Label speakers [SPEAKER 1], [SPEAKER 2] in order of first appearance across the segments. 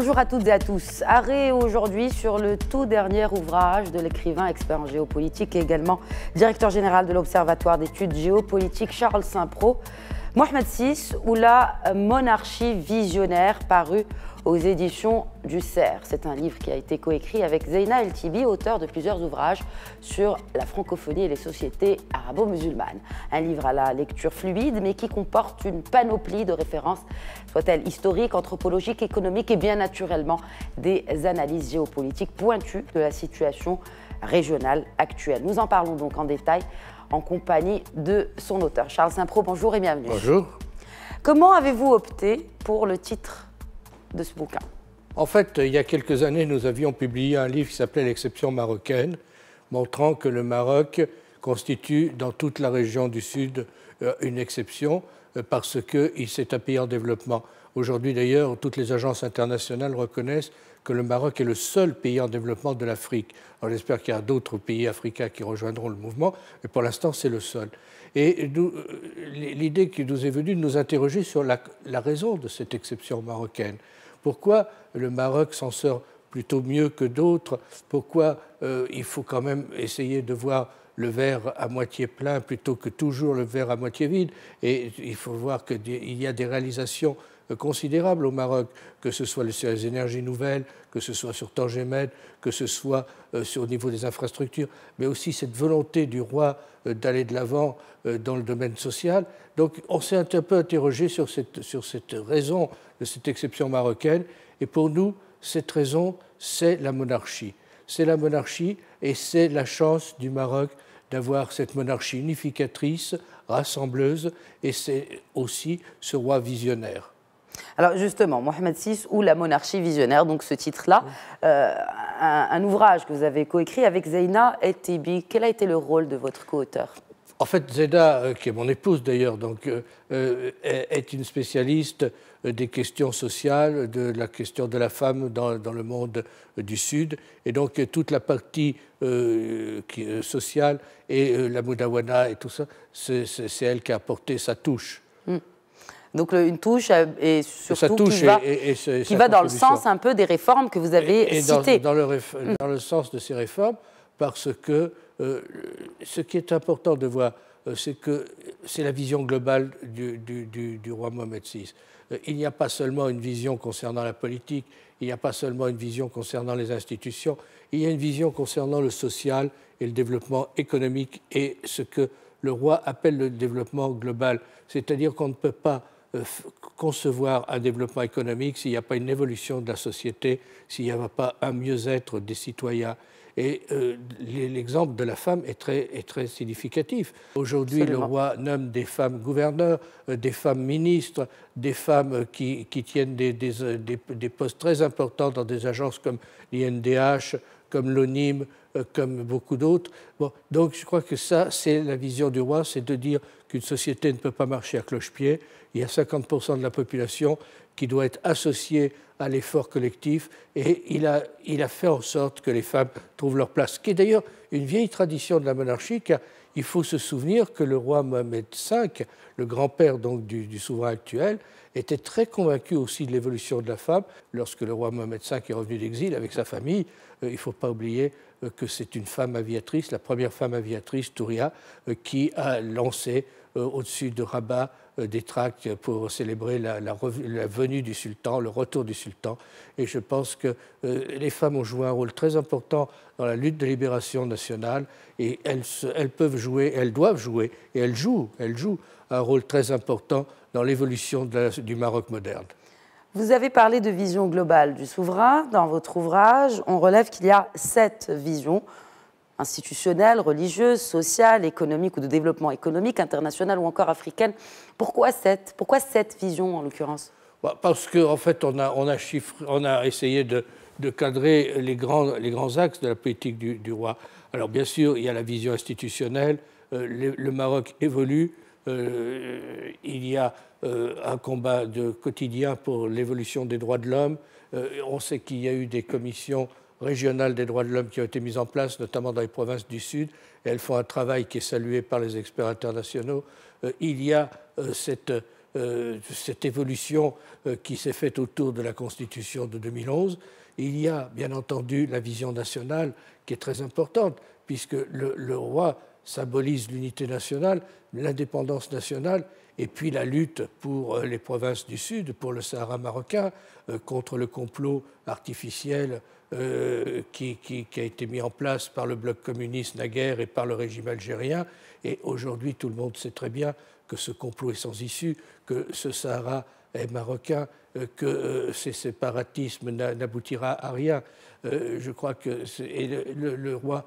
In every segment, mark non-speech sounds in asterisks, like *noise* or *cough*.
[SPEAKER 1] Bonjour à toutes et à tous. Arrêt aujourd'hui sur le tout dernier ouvrage de l'écrivain expert en géopolitique et également directeur général de l'Observatoire d'études géopolitiques Charles Saint-Pro, Mohamed VI ou la monarchie visionnaire paru aux éditions du CERF. C'est un livre qui a été coécrit avec Zeina El Tibi, auteur de plusieurs ouvrages sur la francophonie et les sociétés arabo-musulmanes. Un livre à la lecture fluide, mais qui comporte une panoplie de références, soit-elles historiques, anthropologiques, économiques et bien naturellement des analyses géopolitiques pointues de la situation régionale actuelle. Nous en parlons donc en détail en compagnie de son auteur. Charles saint bonjour et bienvenue. Bonjour. Comment avez-vous opté pour le titre de ce
[SPEAKER 2] En fait, il y a quelques années, nous avions publié un livre qui s'appelait L'exception marocaine, montrant que le Maroc constitue dans toute la région du Sud euh, une exception euh, parce qu'il s'est un pays en développement. Aujourd'hui d'ailleurs, toutes les agences internationales reconnaissent que le Maroc est le seul pays en développement de l'Afrique. On j'espère qu'il y a d'autres pays africains qui rejoindront le mouvement, mais pour l'instant c'est le seul. Et euh, l'idée qui nous est venue de nous interroger sur la raison de cette exception marocaine. Pourquoi le Maroc s'en sort plutôt mieux que d'autres Pourquoi euh, il faut quand même essayer de voir le verre à moitié plein plutôt que toujours le verre à moitié vide Et il faut voir qu'il y a des réalisations considérable au Maroc, que ce soit sur les énergies nouvelles, que ce soit sur Tangemed, que ce soit euh, sur le niveau des infrastructures, mais aussi cette volonté du roi euh, d'aller de l'avant euh, dans le domaine social. Donc on s'est un peu interrogé sur cette, sur cette raison de cette exception marocaine, et pour nous, cette raison, c'est la monarchie. C'est la monarchie et c'est la chance du Maroc d'avoir cette monarchie unificatrice, rassembleuse, et c'est aussi ce roi visionnaire. Alors justement, Mohamed VI
[SPEAKER 1] ou La monarchie visionnaire, donc ce titre-là, euh, un, ouvrage que vous avez coécrit avec Zeyna et Tibi. Quel a été le rôle de votre co-auteur
[SPEAKER 2] en fait, Zeyna, euh, qui est mon épouse d'ailleurs, donc, euh, est une spécialiste des questions sociales, de la question de la femme dans, le monde du Sud. Et donc, toute la partie sociale et la Moudawana et tout ça, c'est elle qui a apporté sa touche.
[SPEAKER 1] Mm. Donc une touche euh, et surtout touche qui va, qui va dans le sens un peu des réformes que vous avez citées. Mm. Dans,
[SPEAKER 2] le sens de ces réformes, parce que euh, ce qui est important de voir, euh, c'est que c'est la vision globale du, du roi Mohamed VI. Il n'y a pas seulement une vision concernant la politique, il n'y a pas seulement une vision concernant les institutions, il y a une vision concernant le social et le développement économique et ce que le roi appelle le développement global. C'est-à-dire qu'on ne peut pas euh, concevoir un développement économique s'il n'y a pas une évolution de la société, s'il n'y a pas un mieux-être des citoyens. Et euh, l'exemple de la femme est très, est très significatif. Aujourd'hui, le roi nomme des femmes gouverneurs, euh, des femmes ministres, des femmes qui, tiennent des, postes très importants dans des agences comme l'INDH, comme l'ONIM, euh, comme beaucoup d'autres. donc je crois que ça, c'est la vision du roi, c'est de dire qu'une société ne peut pas marcher à cloche-pied. Il y a 50% de la population qui doit être associée à l'effort collectif, et il a, fait en sorte que les femmes trouvent leur place, qui est d'ailleurs une vieille tradition de la monarchie il faut se souvenir que le roi Mohamed V, le grand-père donc du, souverain actuel, était très convaincu aussi de l'évolution de la femme. Lorsque le roi Mohamed V est revenu d'exil avec sa famille, euh, il ne faut pas oublier euh, que c'est une femme aviatrice, la première femme aviatrice, Touria, euh, qui a lancé euh, au-dessus de Rabat euh, des tracts pour célébrer la, venue du sultan, le retour du sultan. Et je pense que euh, les femmes ont joué un rôle très important dans la lutte de libération nationale et elles, elles peuvent jouer, elles doivent jouer, et elles jouent, elles jouent un rôle très important dans l'évolution du Maroc moderne.
[SPEAKER 1] Vous avez parlé de vision globale du souverain dans votre ouvrage. On relève qu'il y a sept visions institutionnelle, religieuse, sociale, économique ou de développement économique, international ou encore africaine. Pourquoi cette, pourquoi cette vision en l'occurrence
[SPEAKER 2] bah, Parce qu'en fait, on a, on essayé de, cadrer les grands, les grands, axes de la politique du, roi. Alors bien sûr, il y a la vision institutionnelle, euh, le, Maroc évolue, euh, il y a euh, un combat de quotidien pour l'évolution des droits de l'homme, on sait qu'il y a eu des commissions régionales des droits de l'homme qui ont été mises en place, notamment dans les provinces du Sud, et elles font un travail qui est salué par les experts internationaux. Euh, il y a euh, euh, cette, évolution qui s'est faite autour de la Constitution de 2011. Il y a, bien entendu, la vision nationale qui est très importante, puisque le roi symbolise l'unité nationale, l'indépendance nationale, et puis la lutte pour euh, les provinces du Sud, pour le Sahara marocain, euh, contre le complot artificiel euh, qui, a été mis en place par le bloc communiste naguère et par le régime algérien. Et aujourd'hui, tout le monde sait très bien que ce complot est sans issue, que ce Sahara est marocain, que ces séparatismes n'aboutira à rien. je crois que le, roi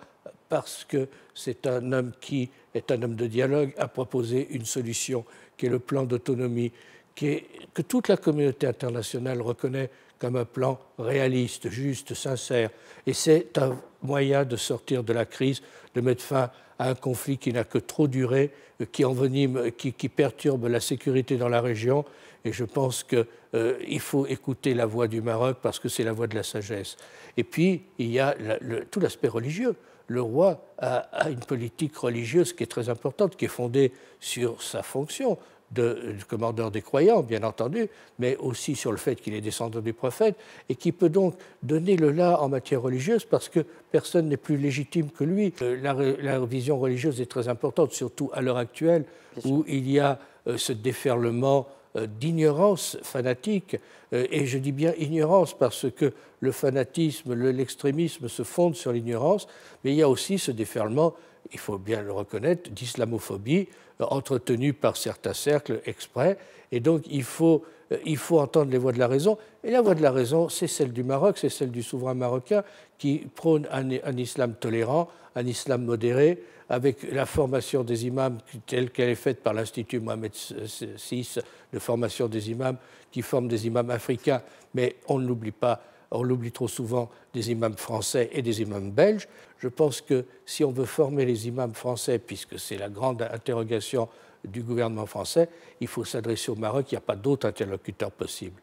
[SPEAKER 2] parce que c'est un homme qui est un homme de dialogue, a proposé une solution qui est le plan d'autonomie, que toute la communauté internationale reconnaît comme un plan réaliste, juste, sincère. Et c'est un moyen de sortir de la crise, de mettre fin à un conflit qui n'a que trop duré, qui envenime, qui, perturbe la sécurité dans la région. Et je pense qu'il euh, faut écouter la voix du Maroc parce que c'est la voix de la sagesse. Et puis, il y a tout l'aspect religieux le roi a, une politique religieuse qui est très importante, qui est fondée sur sa fonction de, commandeur des croyants, bien entendu, mais aussi sur le fait qu'il est descendant du prophète, et qui peut donc donner le là en matière religieuse, parce que personne n'est plus légitime que lui. Euh, la, la, vision religieuse est très importante, surtout à l'heure actuelle, où il y a euh, ce déferlement euh, d'ignorance fanatique, euh, et je dis bien ignorance parce que le fanatisme, l'extrémisme se fondent sur l'ignorance, mais il y a aussi ce déferlement, il faut bien le reconnaître, d'islamophobie euh, entretenue par certains cercles exprès, et donc il faut euh, il faut entendre les voix de la raison. Et la voix de la raison, c'est celle du Maroc, c'est celle du souverain marocain qui prône un, islam tolérant, un islam modéré, avec la formation des imams telle qu'elle est faite par l'Institut Mohamed VI de formation des imams, qui forme des imams africains, mais on ne l'oublie pas, on l'oublie trop souvent, des imams français et des imams belges. Je pense que si on veut former les imams français, puisque c'est la grande interrogation du gouvernement français, il faut s'adresser au Maroc, il n'y a pas d'autre interlocuteur possible.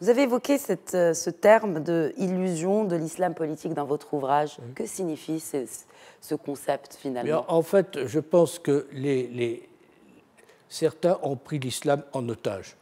[SPEAKER 2] Vous avez évoqué euh,
[SPEAKER 1] ce terme de illusion de l'islam politique dans votre ouvrage. Que signifie ce, concept finalement
[SPEAKER 2] en, fait, je pense que les, certains ont pris l'islam en otage.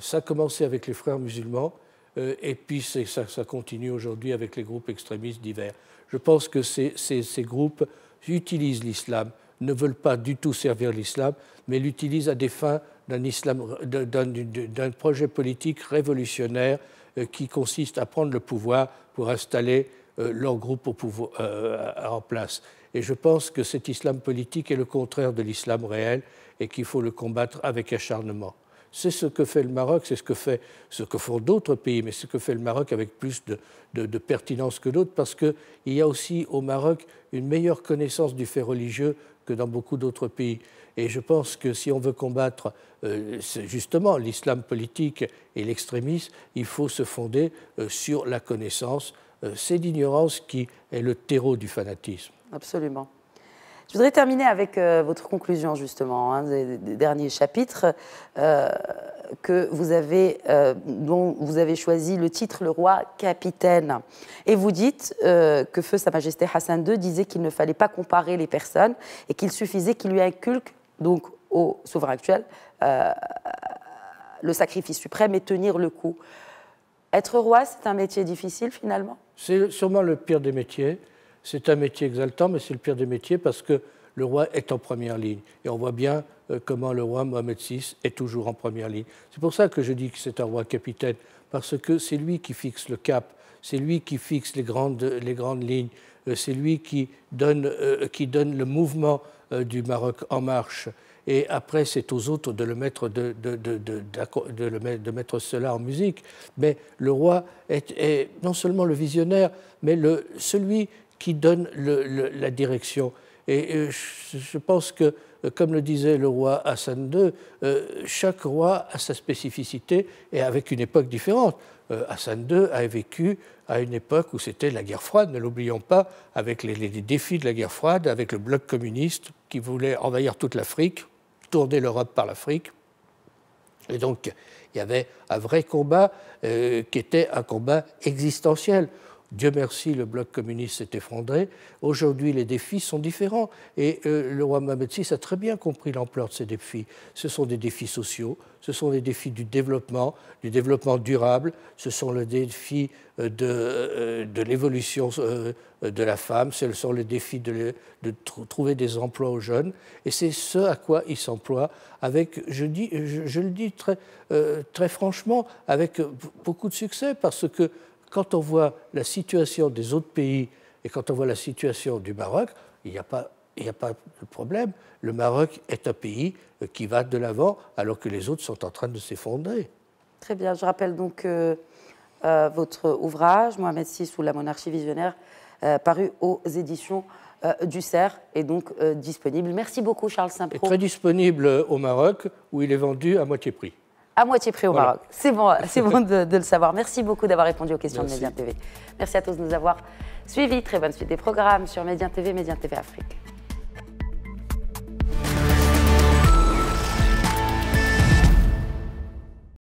[SPEAKER 2] Ça a commencé avec les frères musulmans, euh, et puis ça, ça, continue aujourd'hui avec les groupes extrémistes divers. Je pense que ces, ces groupes utilisent l'islam ne veulent pas du tout servir l'islam, mais l'utilisent à des fins d'un projet politique révolutionnaire euh, qui consiste à prendre le pouvoir pour installer euh, leur groupe au pouvoir, euh, en place. Et je pense que cet islam politique est le contraire de l'islam réel et qu'il faut le combattre avec acharnement. C'est ce que fait le Maroc, c'est ce que, fait, ce que font d'autres pays, mais ce que fait le Maroc avec plus de, de pertinence que d'autres, parce qu'il y a aussi au Maroc une meilleure connaissance du fait religieux que dans beaucoup d'autres pays. Et je pense que si on veut combattre euh, justement l'islam politique et l'extrémisme, il faut se fonder euh, sur la connaissance. Euh, c'est l'ignorance qui est le terreau du fanatisme.
[SPEAKER 1] Absolument. Je voudrais terminer avec euh, votre conclusion, justement, hein, des, derniers chapitres, euh, que vous avez, euh, dont vous avez choisi le titre Le roi capitaine. Et vous dites que Feu Sa Majesté Hassan II disait qu'il ne fallait pas comparer les personnes et qu'il suffisait qu'il lui inculque, donc au souverain actuel, le sacrifice suprême et tenir le coup. Être roi, c'est un métier difficile, finalement
[SPEAKER 2] C'est sûrement le pire des métiers. C'est un métier exaltant, mais c'est le pire des métiers parce que le roi est en première ligne. Et on voit bien euh, comment le roi Mohamed VI est toujours en première ligne. C'est pour ça que je dis que c'est un roi capitaine, parce que c'est lui qui fixe le cap, c'est lui qui fixe les grandes, les grandes lignes, euh, c'est lui qui donne, euh, qui donne le mouvement du Maroc en marche. Et après, c'est aux autres de, le mettre, de, de, de, mettre cela en musique. Mais le roi est, non seulement le visionnaire, mais le, celui qui donne la direction. Et je pense que, comme le disait le roi Hassan II, euh, chaque roi a sa spécificité et avec une époque différente. Euh, Hassan II a vécu à une époque où c'était la guerre froide, ne l'oublions pas, avec les, défis de la guerre froide, avec le bloc communiste qui voulait envahir toute l'Afrique, tourner l'Europe par l'Afrique. Et donc, il y avait un vrai combat euh, qui était un combat existentiel. Dieu merci, le bloc communiste s'est effondré. Aujourd'hui, les défis sont différents. Et euh, le roi Mohamed VI a très bien compris l'ampleur de ces défis. Ce sont des défis sociaux, ce sont des défis du développement, du développement durable, ce sont les défis euh, de, euh, de l'évolution de la femme, ce sont les défis de, de trouver des emplois aux jeunes. Et c'est ce à quoi il s'emploie avec, je, le dis très, très franchement, avec beaucoup de succès, parce que quand on voit la situation des autres pays et quand on voit la situation du Maroc, il n'y a pas il de problème. Le Maroc est un pays euh, qui va de l'avant alors que les autres sont en train de s'effondrer.
[SPEAKER 1] Très bien. Je rappelle donc euh, euh, votre ouvrage, Mohamed VI ou la monarchie visionnaire, paru aux éditions du CERF et donc disponible. Merci beaucoup, Charles Saint-Pro. Très
[SPEAKER 2] disponible au Maroc où il est vendu à moitié prix
[SPEAKER 1] à moitié prix au C'est bon, *laughs* c'est bon de, le savoir. Merci beaucoup d'avoir répondu aux questions de Média TV. Merci à tous de nous avoir suivis. Très bonne suite des programmes sur Média TV, Média TV Afrique.